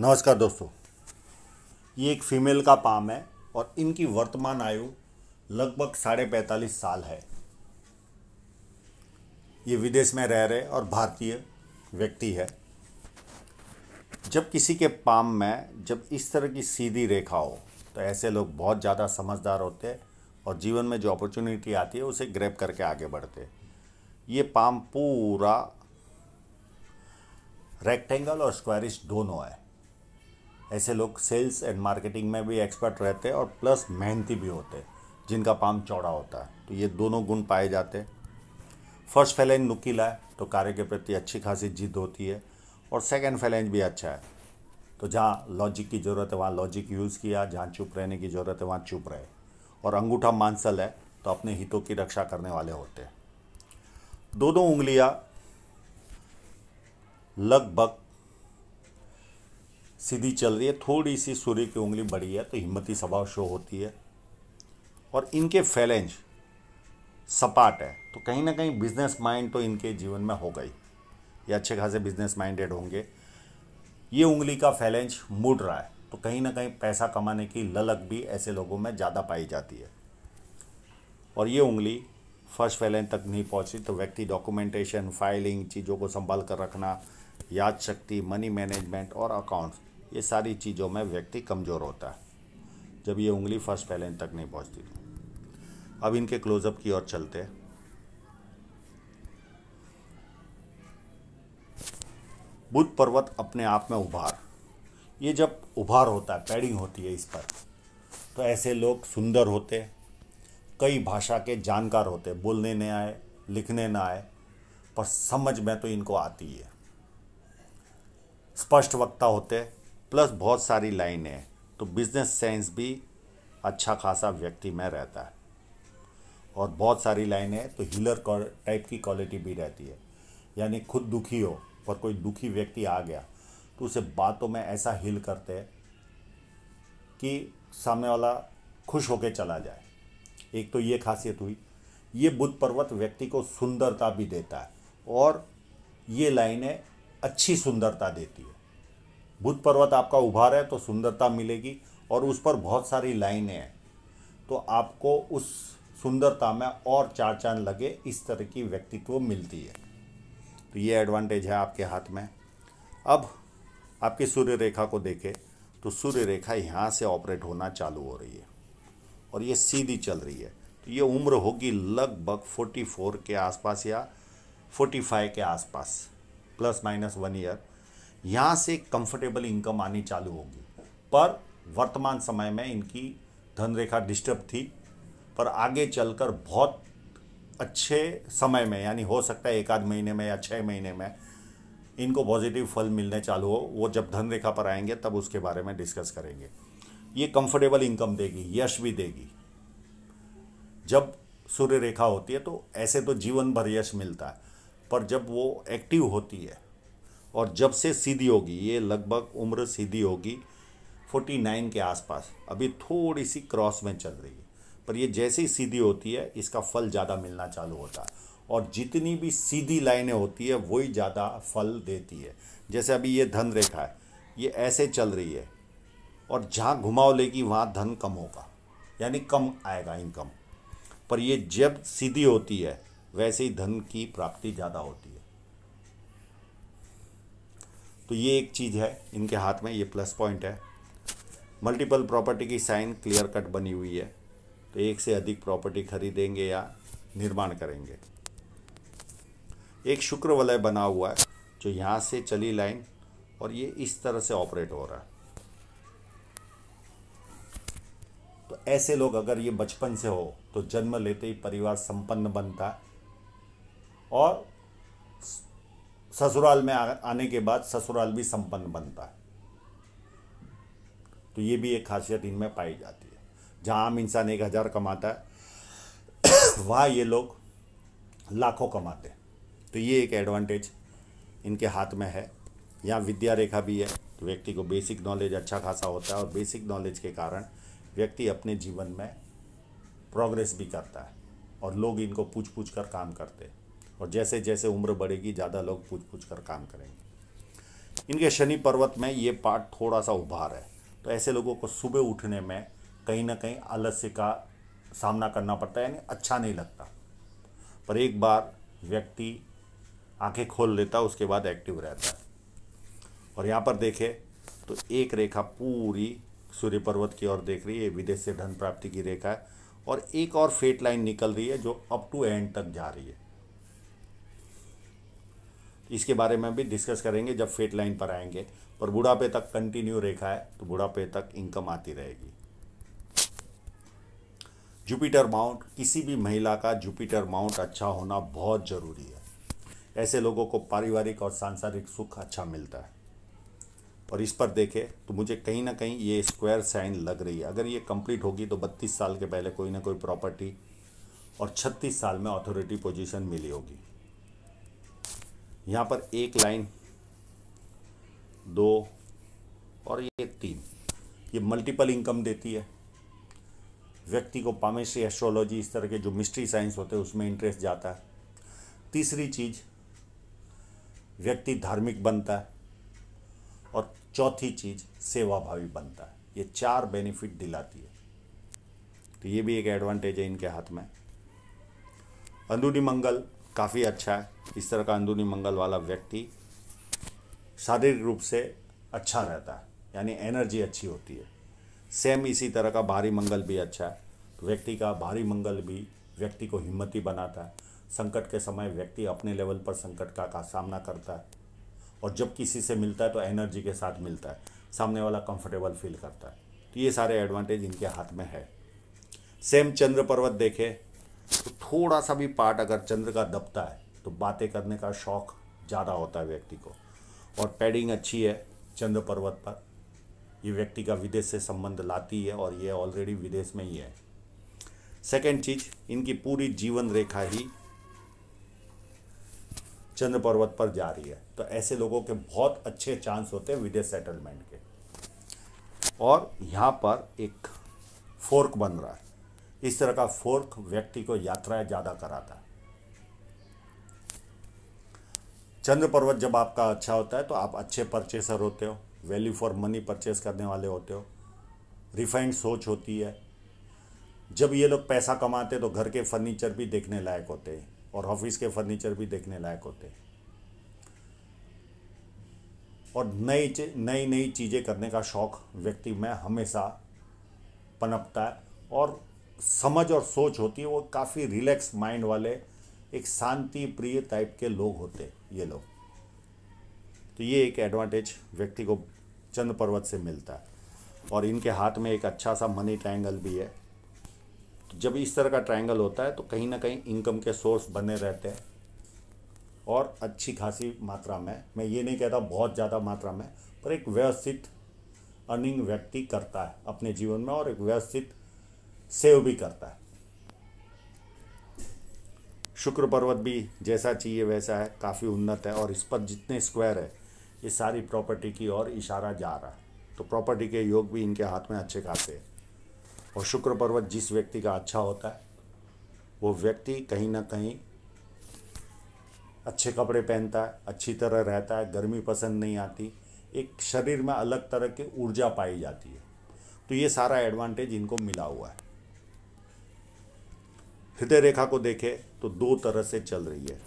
नमस्कार दोस्तों ये एक फीमेल का पाम है और इनकी वर्तमान आयु लगभग साढ़े पैंतालीस साल है ये विदेश में रह रहे और भारतीय व्यक्ति है जब किसी के पाम में जब इस तरह की सीधी रेखा हो तो ऐसे लोग बहुत ज़्यादा समझदार होते हैं और जीवन में जो अपॉर्चुनिटी आती है उसे ग्रैप करके आगे बढ़ते ये पाम पूरा रेक्टेंगल और स्क्वायरिश दोनों है ऐसे लोग सेल्स एंड मार्केटिंग में भी एक्सपर्ट रहते हैं और प्लस मेहनती भी होते हैं जिनका पाम चौड़ा होता है तो ये दोनों गुण पाए जाते हैं फर्स्ट फैलेंज नुकीला है तो कार्य के प्रति अच्छी खासी जिद होती है और सेकेंड फैलेंज भी अच्छा है तो जहाँ लॉजिक की ज़रूरत है वहाँ लॉजिक यूज़ किया जहाँ चुप रहने की ज़रूरत है वहाँ चुप रहे और अंगूठा मांसल है तो अपने हितों की रक्षा करने वाले होते हैं दोनों उंगलियाँ लगभग सीधी चल रही है थोड़ी सी सूर्य की उंगली बड़ी है तो हिम्मती स्वभाव शो होती है और इनके फैलेंज सपाट है तो कहीं ना कहीं बिजनेस माइंड तो इनके जीवन में हो गई ये अच्छे खासे बिजनेस माइंडेड होंगे ये उंगली का फैलेंज मुड़ रहा है तो कहीं ना कहीं पैसा कमाने की ललक भी ऐसे लोगों में ज़्यादा पाई जाती है और ये उंगली फर्स्ट फैलेंज तक नहीं पहुँची तो व्यक्ति डॉक्यूमेंटेशन फाइलिंग चीज़ों को संभाल कर रखना याद शक्ति मनी मैनेजमेंट और अकाउंट्स ये सारी चीज़ों में व्यक्ति कमज़ोर होता है जब ये उंगली फर्स्ट फैलन तक नहीं पहुंचती अब इनके क्लोजअप की ओर चलते हैं बुद्ध पर्वत अपने आप में उभार ये जब उभार होता है पैडिंग होती है इस पर तो ऐसे लोग सुंदर होते कई भाषा के जानकार होते बोलने न आए लिखने न आए पर समझ में तो इनको आती है स्पष्ट वक्ता होते प्लस बहुत सारी लाइन है तो बिजनेस सेंस भी अच्छा खासा व्यक्ति में रहता है और बहुत सारी लाइन है तो हीलर टाइप की क्वालिटी भी रहती है यानी खुद दुखी हो पर कोई दुखी व्यक्ति आ गया तो उसे बातों में ऐसा हील करते हैं कि सामने वाला खुश होकर चला जाए एक तो ये खासियत हुई ये बुद्ध पर्वत व्यक्ति को सुंदरता भी देता है और ये लाइनें अच्छी सुंदरता देती है बुध पर्वत आपका उभार है तो सुंदरता मिलेगी और उस पर बहुत सारी लाइनें हैं तो आपको उस सुंदरता में और चार चांद लगे इस तरह की व्यक्तित्व मिलती है तो ये एडवांटेज है आपके हाथ में अब आपकी सूर्य रेखा को देखें तो सूर्य रेखा यहाँ से ऑपरेट होना चालू हो रही है और ये सीधी चल रही है तो ये उम्र होगी लगभग 44 के आसपास या 45 के आसपास प्लस माइनस वन ईयर यहाँ से कंफर्टेबल इनकम आनी चालू होगी पर वर्तमान समय में इनकी धन रेखा डिस्टर्ब थी पर आगे चलकर बहुत अच्छे समय में यानी हो सकता है एक आध महीने में या छः महीने में इनको पॉजिटिव फल मिलने चालू हो वो जब धन रेखा पर आएंगे तब उसके बारे में डिस्कस करेंगे ये कंफर्टेबल इनकम देगी यश भी देगी जब सूर्य रेखा होती है तो ऐसे तो जीवन भर यश मिलता है पर जब वो एक्टिव होती है और जब से सीधी होगी ये लगभग उम्र सीधी होगी 49 के आसपास अभी थोड़ी सी क्रॉस में चल रही है पर ये जैसे ही सीधी होती है इसका फल ज़्यादा मिलना चालू होता है और जितनी भी सीधी लाइनें होती है वही ज़्यादा फल देती है जैसे अभी ये धन रेखा है ये ऐसे चल रही है और जहाँ घुमाव लेगी वहाँ धन कम होगा यानी कम आएगा इनकम पर ये जब सीधी होती है वैसे ही धन की प्राप्ति ज़्यादा होती है तो ये एक चीज़ है इनके हाथ में ये प्लस पॉइंट है मल्टीपल प्रॉपर्टी की साइन क्लियर कट बनी हुई है तो एक से अधिक प्रॉपर्टी खरीदेंगे या निर्माण करेंगे एक शुक्र वलय बना हुआ है जो यहाँ से चली लाइन और ये इस तरह से ऑपरेट हो रहा है तो ऐसे लोग अगर ये बचपन से हो तो जन्म लेते ही परिवार संपन्न बनता है और ससुराल में आने के बाद ससुराल भी संपन्न बनता है तो ये भी एक खासियत इनमें पाई जाती है जहाँ आम इंसान एक हज़ार कमाता है वहाँ ये लोग लाखों कमाते हैं तो ये एक एडवांटेज इनके हाथ में है यहाँ विद्या रेखा भी है तो व्यक्ति को बेसिक नॉलेज अच्छा खासा होता है और बेसिक नॉलेज के कारण व्यक्ति अपने जीवन में प्रोग्रेस भी करता है और लोग इनको पूछ पूछ कर काम करते हैं और जैसे जैसे उम्र बढ़ेगी ज़्यादा लोग पूछ पूछ कर काम करेंगे इनके शनि पर्वत में ये पार्ट थोड़ा सा उभार है तो ऐसे लोगों को सुबह उठने में कहीं ना कहीं आलस्य का सामना करना पड़ता है यानी अच्छा नहीं लगता पर एक बार व्यक्ति आंखें खोल लेता उसके बाद एक्टिव रहता है और यहाँ पर देखें तो एक रेखा पूरी सूर्य पर्वत की ओर देख रही है विदेश से धन प्राप्ति की रेखा है और एक और फेट लाइन निकल रही है जो अप टू एंड तक जा रही है इसके बारे में भी डिस्कस करेंगे जब फेट लाइन पर आएंगे पर बुढ़ापे तक कंटिन्यू रेखा है तो बुढ़ापे तक इनकम आती रहेगी जुपिटर माउंट किसी भी महिला का जुपिटर माउंट अच्छा होना बहुत ज़रूरी है ऐसे लोगों को पारिवारिक और सांसारिक सुख अच्छा मिलता है और इस पर देखें तो मुझे कहीं ना कहीं ये स्क्वायर साइन लग रही है अगर ये कंप्लीट होगी तो 32 साल के पहले कोई ना कोई प्रॉपर्टी और 36 साल में अथॉरिटी पोजीशन मिली होगी यहाँ पर एक लाइन दो और ये तीन ये मल्टीपल इनकम देती है व्यक्ति को पामेस्ट्री एस्ट्रोलॉजी इस तरह के जो मिस्ट्री साइंस होते हैं उसमें इंटरेस्ट जाता है तीसरी चीज़ व्यक्ति धार्मिक बनता है और चौथी चीज़ सेवाभावी बनता है ये चार बेनिफिट दिलाती है तो ये भी एक एडवांटेज है इनके हाथ में अंदूनी मंगल काफ़ी अच्छा है इस तरह का अंदरूनी मंगल वाला व्यक्ति शारीरिक रूप से अच्छा रहता है यानी एनर्जी अच्छी होती है सेम इसी तरह का भारी मंगल भी अच्छा है तो व्यक्ति का भारी मंगल भी व्यक्ति को हिम्मती बनाता है संकट के समय व्यक्ति अपने लेवल पर संकट का, का सामना करता है और जब किसी से मिलता है तो एनर्जी के साथ मिलता है सामने वाला कंफर्टेबल फील करता है तो ये सारे एडवांटेज इनके हाथ में है सेम चंद्र पर्वत देखें तो थोड़ा सा भी पार्ट अगर चंद्र का दबता है तो बातें करने का शौक ज़्यादा होता है व्यक्ति को और पैडिंग अच्छी है चंद्र पर्वत पर ये व्यक्ति का विदेश से संबंध लाती है और ये ऑलरेडी विदेश में ही है सेकेंड चीज इनकी पूरी जीवन रेखा ही चंद्र पर्वत पर जा रही है तो ऐसे लोगों के बहुत अच्छे चांस होते हैं विदेश सेटलमेंट के और यहाँ पर एक फोर्क बन रहा है इस तरह का फोर्क व्यक्ति को यात्राएं ज़्यादा कराता है चंद्र पर्वत जब आपका अच्छा होता है तो आप अच्छे परचेसर होते हो वैल्यू फॉर मनी परचेस करने वाले होते हो रिफाइंड सोच होती है जब ये लोग पैसा कमाते तो घर के फर्नीचर भी देखने लायक होते हैं और ऑफिस के फर्नीचर भी देखने लायक होते हैं और नई नई नई चीज़ें करने का शौक़ व्यक्ति में हमेशा पनपता है और समझ और सोच होती है वो काफ़ी रिलैक्स माइंड वाले एक शांति प्रिय टाइप के लोग होते ये लोग तो ये एक एडवांटेज व्यक्ति को चंद्र पर्वत से मिलता है और इनके हाथ में एक अच्छा सा मनी ट्रायंगल भी है तो जब इस तरह का ट्रायंगल होता है तो कहीं ना कहीं इनकम के सोर्स बने रहते हैं और अच्छी खासी मात्रा में मैं ये नहीं कहता बहुत ज़्यादा मात्रा में पर एक व्यवस्थित अर्निंग व्यक्ति करता है अपने जीवन में और एक व्यवस्थित सेव भी करता है शुक्र पर्वत भी जैसा चाहिए वैसा है काफ़ी उन्नत है और इस पर जितने स्क्वायर है ये सारी प्रॉपर्टी की ओर इशारा जा रहा है तो प्रॉपर्टी के योग भी इनके हाथ में अच्छे खासे हैं और शुक्र पर्वत जिस व्यक्ति का अच्छा होता है वो व्यक्ति कहीं ना कहीं अच्छे कपड़े पहनता है अच्छी तरह रहता है गर्मी पसंद नहीं आती एक शरीर में अलग तरह की ऊर्जा पाई जाती है तो ये सारा एडवांटेज इनको मिला हुआ है हृदय रेखा को देखें तो दो तरह से चल रही है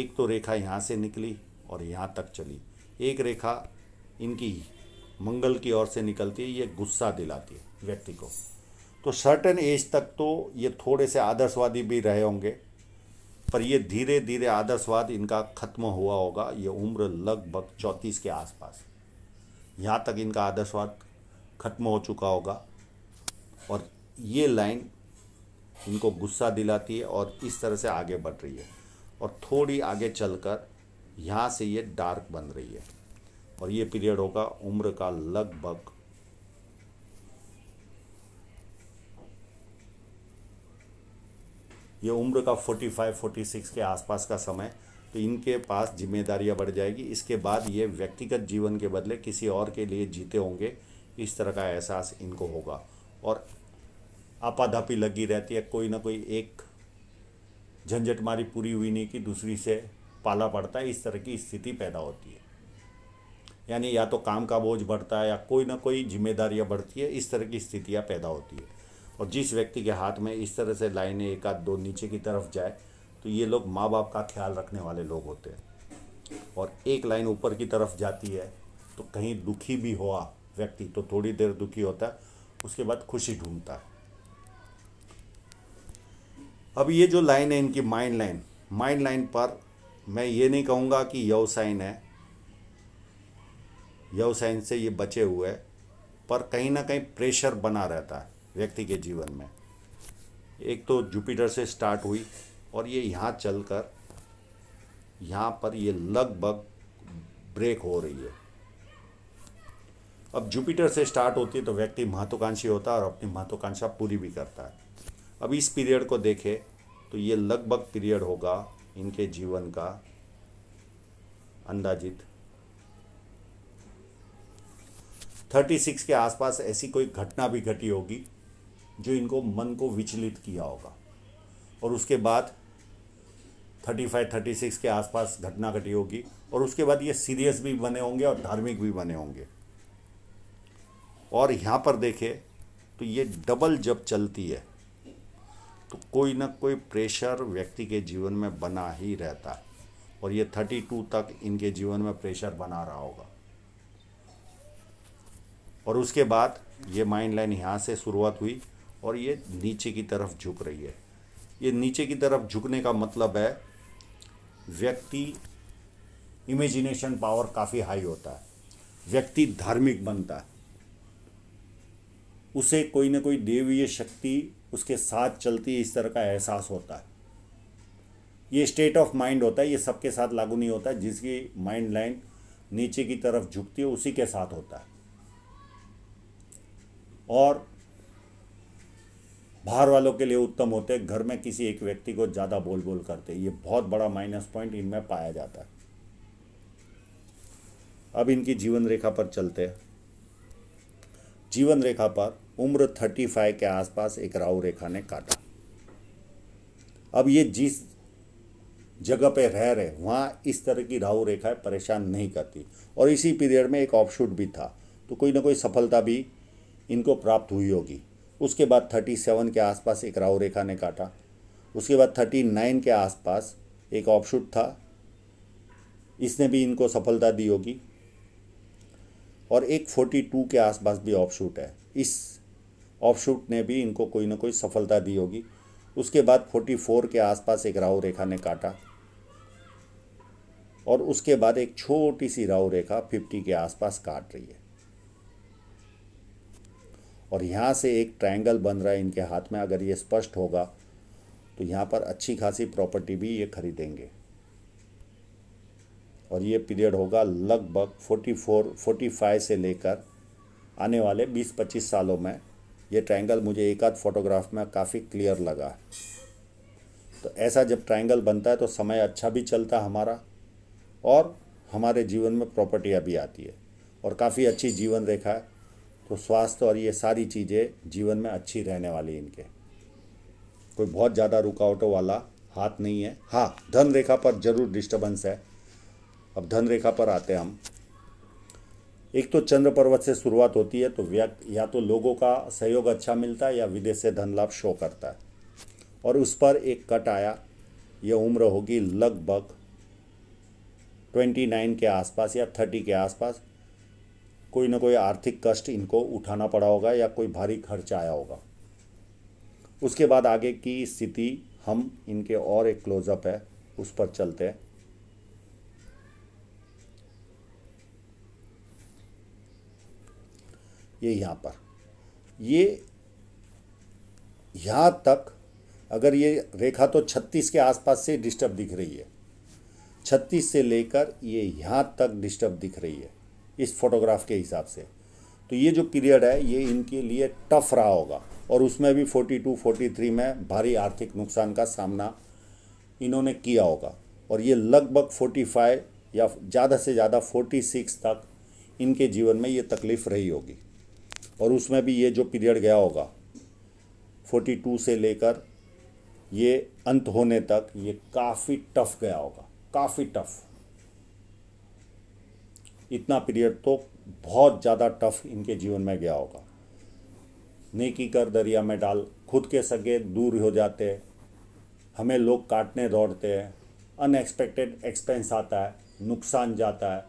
एक तो रेखा यहाँ से निकली और यहाँ तक चली एक रेखा इनकी मंगल की ओर से निकलती है ये गुस्सा दिलाती है व्यक्ति को तो सर्टन एज तक तो ये थोड़े से आदर्शवादी भी रहे होंगे पर ये धीरे धीरे आदर्शवाद इनका खत्म हुआ होगा ये उम्र लगभग चौंतीस के आसपास यहाँ तक इनका आदर्शवाद खत्म हो चुका होगा और ये लाइन उनको गुस्सा दिलाती है और इस तरह से आगे बढ़ रही है और थोड़ी आगे चलकर यहाँ से ये डार्क बन रही है और ये पीरियड होगा उम्र का लगभग ये उम्र का 45 46 के आसपास का समय तो इनके पास जिम्मेदारियां बढ़ जाएगी इसके बाद ये व्यक्तिगत जीवन के बदले किसी और के लिए जीते होंगे इस तरह का एहसास इनको होगा और आपाधापी लगी रहती है कोई ना कोई एक झंझट मारी पूरी हुई नहीं कि दूसरी से पाला पड़ता है इस तरह की स्थिति पैदा होती है यानी या तो काम का बोझ बढ़ता है या कोई ना कोई जिम्मेदारियाँ बढ़ती है इस तरह की स्थितियाँ पैदा होती है और जिस व्यक्ति के हाथ में इस तरह से लाइनें एक आध दो नीचे की तरफ जाए तो ये लोग माँ बाप का ख्याल रखने वाले लोग होते हैं और एक लाइन ऊपर की तरफ जाती है तो कहीं दुखी भी हुआ व्यक्ति तो थोड़ी देर दुखी होता है उसके बाद खुशी ढूंढता है अब ये जो लाइन है इनकी माइंड लाइन माइंड लाइन पर मैं ये नहीं कहूँगा कि यव साइन है यव साइन से ये बचे हुए हैं पर कहीं ना कहीं प्रेशर बना रहता है व्यक्ति के जीवन में एक तो जुपिटर से स्टार्ट हुई और ये यहाँ चल कर यहाँ पर ये लगभग ब्रेक हो रही है अब जुपिटर से स्टार्ट होती है तो व्यक्ति महत्वाकांक्षी होता है और अपनी महत्वाकांक्षा पूरी भी करता है अब इस पीरियड को देखें तो ये लगभग पीरियड होगा इनके जीवन का अंदाजित 36 के आसपास ऐसी कोई घटना भी घटी होगी जो इनको मन को विचलित किया होगा और उसके बाद 35 36 के आसपास घटना घटी होगी और उसके बाद ये सीरियस भी बने होंगे और धार्मिक भी बने होंगे और यहाँ पर देखें तो ये डबल जब चलती है तो कोई ना कोई प्रेशर व्यक्ति के जीवन में बना ही रहता है और ये थर्टी टू तक इनके जीवन में प्रेशर बना रहा होगा और उसके बाद ये माइंड लाइन यहाँ से शुरुआत हुई और ये नीचे की तरफ झुक रही है ये नीचे की तरफ झुकने का मतलब है व्यक्ति इमेजिनेशन पावर काफ़ी हाई होता है व्यक्ति धार्मिक बनता है उसे कोई ना कोई देवीय शक्ति उसके साथ चलती इस तरह का एहसास होता है ये स्टेट ऑफ माइंड होता है ये सबके साथ लागू नहीं होता जिसकी माइंड लाइन नीचे की तरफ झुकती है उसी के साथ होता है और बाहर वालों के लिए उत्तम होते हैं घर में किसी एक व्यक्ति को ज़्यादा बोल बोल करते ये बहुत बड़ा माइनस पॉइंट इनमें पाया जाता है अब इनकी जीवन रेखा पर चलते हैं जीवन रेखा पर उम्र थर्टी फाइव के आसपास एक राव रेखा ने काटा अब ये जिस जगह पे रह रहे वहाँ इस तरह की राहु रेखाएं परेशान नहीं करती और इसी पीरियड में एक ऑफशूट भी था तो कोई ना कोई सफलता भी इनको प्राप्त हुई होगी उसके बाद थर्टी सेवन के आसपास एक राहु रेखा ने काटा उसके बाद थर्टी नाइन के आसपास एक ऑफशूट था इसने भी इनको सफलता दी होगी और एक फोर्टी टू के आसपास भी ऑफशूट है इस ऑफशूट ने भी इनको कोई ना कोई सफलता दी होगी उसके बाद 44 के आसपास एक राहु रेखा ने काटा और उसके बाद एक छोटी सी राहु रेखा 50 के आसपास काट रही है और यहाँ से एक ट्रायंगल बन रहा है इनके हाथ में अगर ये स्पष्ट होगा तो यहाँ पर अच्छी खासी प्रॉपर्टी भी ये खरीदेंगे और ये पीरियड होगा लगभग 44, 45 से लेकर आने वाले 20-25 सालों में ये ट्रायंगल मुझे एक आध फोटोग्राफ में काफ़ी क्लियर लगा तो ऐसा जब ट्रायंगल बनता है तो समय अच्छा भी चलता हमारा और हमारे जीवन में प्रॉपर्टियाँ भी आती है और काफ़ी अच्छी जीवन रेखा है तो स्वास्थ्य और ये सारी चीज़ें जीवन में अच्छी रहने वाली इनके कोई बहुत ज़्यादा रुकावटों वाला हाथ नहीं है हाँ धन रेखा पर ज़रूर डिस्टर्बेंस है अब धन रेखा पर आते हैं हम एक तो चंद्र पर्वत से शुरुआत होती है तो या तो लोगों का सहयोग अच्छा मिलता है या विदेश से धन लाभ शो करता है और उस पर एक कट आया यह उम्र होगी लगभग ट्वेंटी नाइन के आसपास या थर्टी के आसपास कोई ना कोई आर्थिक कष्ट इनको उठाना पड़ा होगा या कोई भारी खर्च आया होगा उसके बाद आगे की स्थिति हम इनके और एक क्लोजअप है उस पर चलते हैं ये यहाँ पर ये यहाँ तक अगर ये रेखा तो 36 के आसपास से डिस्टर्ब दिख रही है 36 से लेकर ये यहाँ तक डिस्टर्ब दिख रही है इस फोटोग्राफ के हिसाब से तो ये जो पीरियड है ये इनके लिए टफ रहा होगा और उसमें भी 42, 43 में भारी आर्थिक नुकसान का सामना इन्होंने किया होगा और ये लगभग 45 या ज़्यादा से ज़्यादा 46 तक इनके जीवन में ये तकलीफ़ रही होगी और उसमें भी ये जो पीरियड गया होगा 42 से लेकर ये अंत होने तक ये काफ़ी टफ गया होगा काफ़ी टफ इतना पीरियड तो बहुत ज़्यादा टफ इनके जीवन में गया होगा नेकी कर दरिया में डाल खुद के सगे दूर हो जाते हैं हमें लोग काटने दौड़ते हैं अनएक्सपेक्टेड एक्सपेंस आता है नुकसान जाता है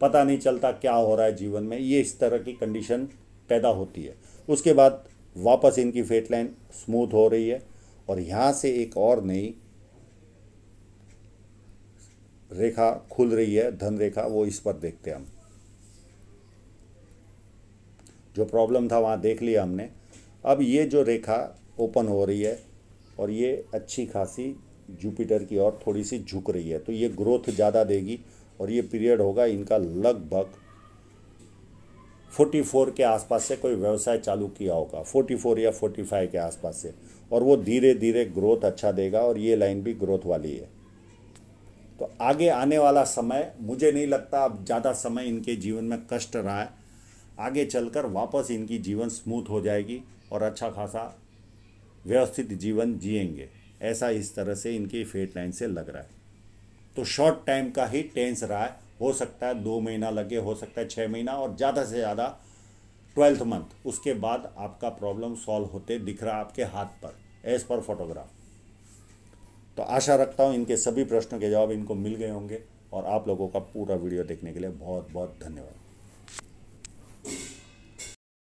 पता नहीं चलता क्या हो रहा है जीवन में ये इस तरह की कंडीशन पैदा होती है उसके बाद वापस इनकी फेट लाइन स्मूथ हो रही है और यहाँ से एक और नई रेखा खुल रही है धन रेखा वो इस पर देखते हैं हम जो प्रॉब्लम था वहाँ देख लिया हमने अब ये जो रेखा ओपन हो रही है और ये अच्छी खासी जुपिटर की ओर थोड़ी सी झुक रही है तो ये ग्रोथ ज़्यादा देगी और ये पीरियड होगा इनका लगभग फोर्टी फोर के आसपास से कोई व्यवसाय चालू किया होगा फोर्टी फोर या फोर्टी फाइव के आसपास से और वो धीरे धीरे ग्रोथ अच्छा देगा और ये लाइन भी ग्रोथ वाली है तो आगे आने वाला समय मुझे नहीं लगता अब ज़्यादा समय इनके जीवन में कष्ट रहा है आगे चलकर वापस इनकी जीवन स्मूथ हो जाएगी और अच्छा खासा व्यवस्थित जीवन जिएंगे ऐसा इस तरह से इनकी फेट लाइन से लग रहा है तो शॉर्ट टाइम का ही टेंस रहा है हो सकता है दो महीना लगे हो सकता है छः महीना और ज़्यादा से ज़्यादा ट्वेल्थ मंथ उसके बाद आपका प्रॉब्लम सॉल्व होते दिख रहा आपके हाथ पर एज पर फोटोग्राफ तो आशा रखता हूँ इनके सभी प्रश्नों के जवाब इनको मिल गए होंगे और आप लोगों का पूरा वीडियो देखने के लिए बहुत बहुत धन्यवाद